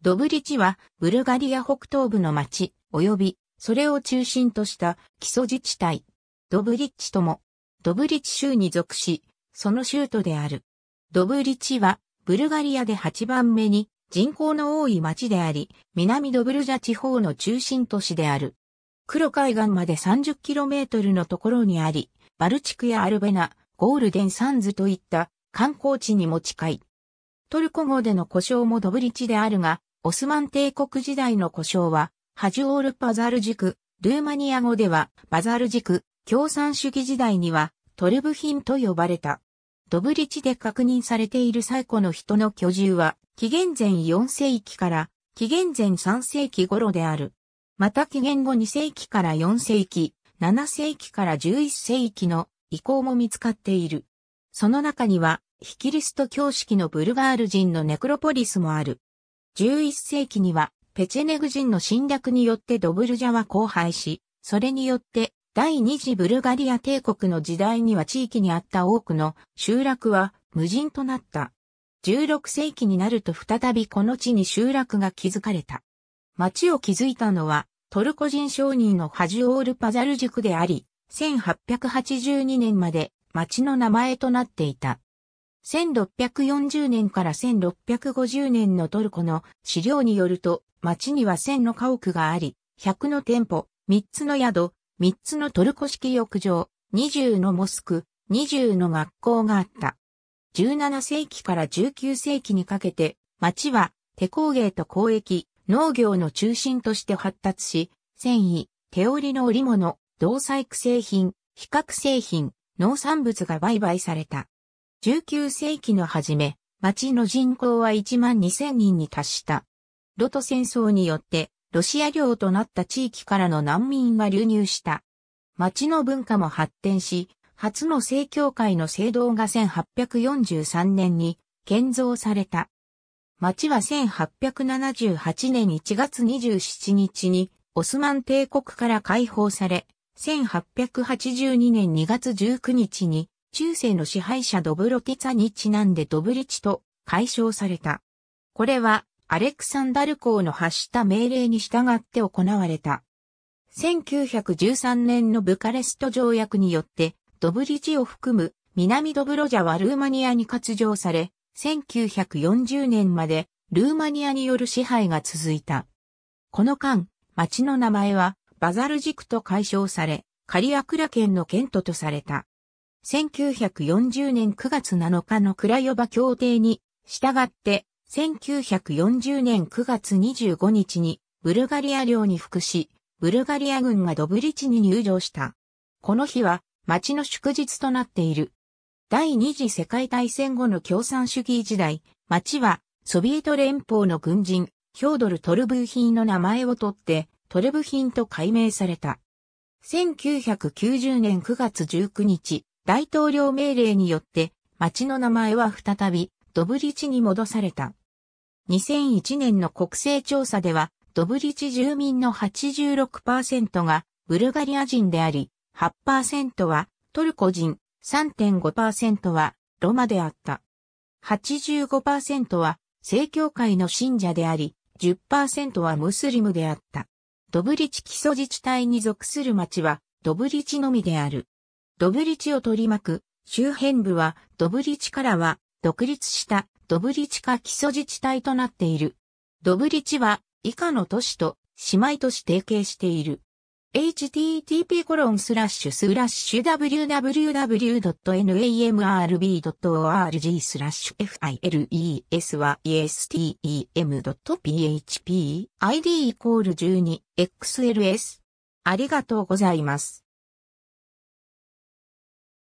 ドブリチは、ブルガリア北東部の町、及び、それを中心とした基礎自治体。ドブリッチとも、ドブリッチ州に属し、その州都である。ドブリチは、ブルガリアで8番目に人口の多い町であり、南ドブルジャ地方の中心都市である。黒海岸まで 30km のところにあり、バルチクやアルベナ、ゴールデンサンズといった観光地にも近い。トルコ語での故障もドブリチであるが、オスマン帝国時代の呼称は、ハジオール・パザル軸、ルーマニア語では、バザル軸、共産主義時代には、トルブヒンと呼ばれた。ドブリチで確認されている最古の人の居住は、紀元前4世紀から紀元前3世紀頃である。また紀元後2世紀から4世紀、7世紀から11世紀の遺構も見つかっている。その中には、ヒキリスト教式のブルガール人のネクロポリスもある。11世紀には、ペチェネグ人の侵略によってドブルジャは荒廃し、それによって第二次ブルガリア帝国の時代には地域にあった多くの集落は無人となった。16世紀になると再びこの地に集落が築かれた。町を築いたのはトルコ人商人のハジオールパザル塾であり、1882年まで町の名前となっていた。1640年から1650年のトルコの資料によると、町には1000の家屋があり、100の店舗、3つの宿、3つのトルコ式浴場、20のモスク、20の学校があった。17世紀から19世紀にかけて、町は手工芸と交易、農業の中心として発達し、繊維、手織りの織物、銅細工製品、比較製品、農産物が売買された。19世紀の初め、町の人口は1万2000人に達した。ロト戦争によって、ロシア領となった地域からの難民が流入した。町の文化も発展し、初の正教会の聖堂が1843年に建造された。町は1878年1月27日にオスマン帝国から解放され、1882年2月19日に中世の支配者ドブロティツァにちなんでドブリチと解消された。これはアレクサンダル公の発した命令に従って行われた。1913年のブカレスト条約によってドブリチを含む南ドブロジャはルーマニアに割譲され、1940年までルーマニアによる支配が続いた。この間、町の名前はバザルジクと解消され、カリアクラ県の県都とされた。1940年9月7日のクラヨバ協定に従って、1940年9月25日にブルガリア領に服し、ブルガリア軍がドブリチに入場した。この日は町の祝日となっている。第二次世界大戦後の共産主義時代、町はソビエト連邦の軍人、ヒョードル・トルブーヒンの名前を取って、トルブヒンと改名された。1990年9月19日、大統領命令によって町の名前は再びドブリチに戻された。2001年の国勢調査ではドブリチ住民の86%がブルガリア人であり、8%はトルコ人、3.5%はロマであった。85%は正教会の信者であり、10%はムスリムであった。ドブリチ基礎自治体に属する町はドブリチのみである。ドブリチを取り巻く、周辺部はドブリチからは独立したドブリチ化基礎自治体となっている。ドブリチは以下の都市と姉妹都市提携している。http コロンスラッシュスラッシュ www.namrb.org f i l e s e s t e m p h p id イコール 12xls ありがとうございます。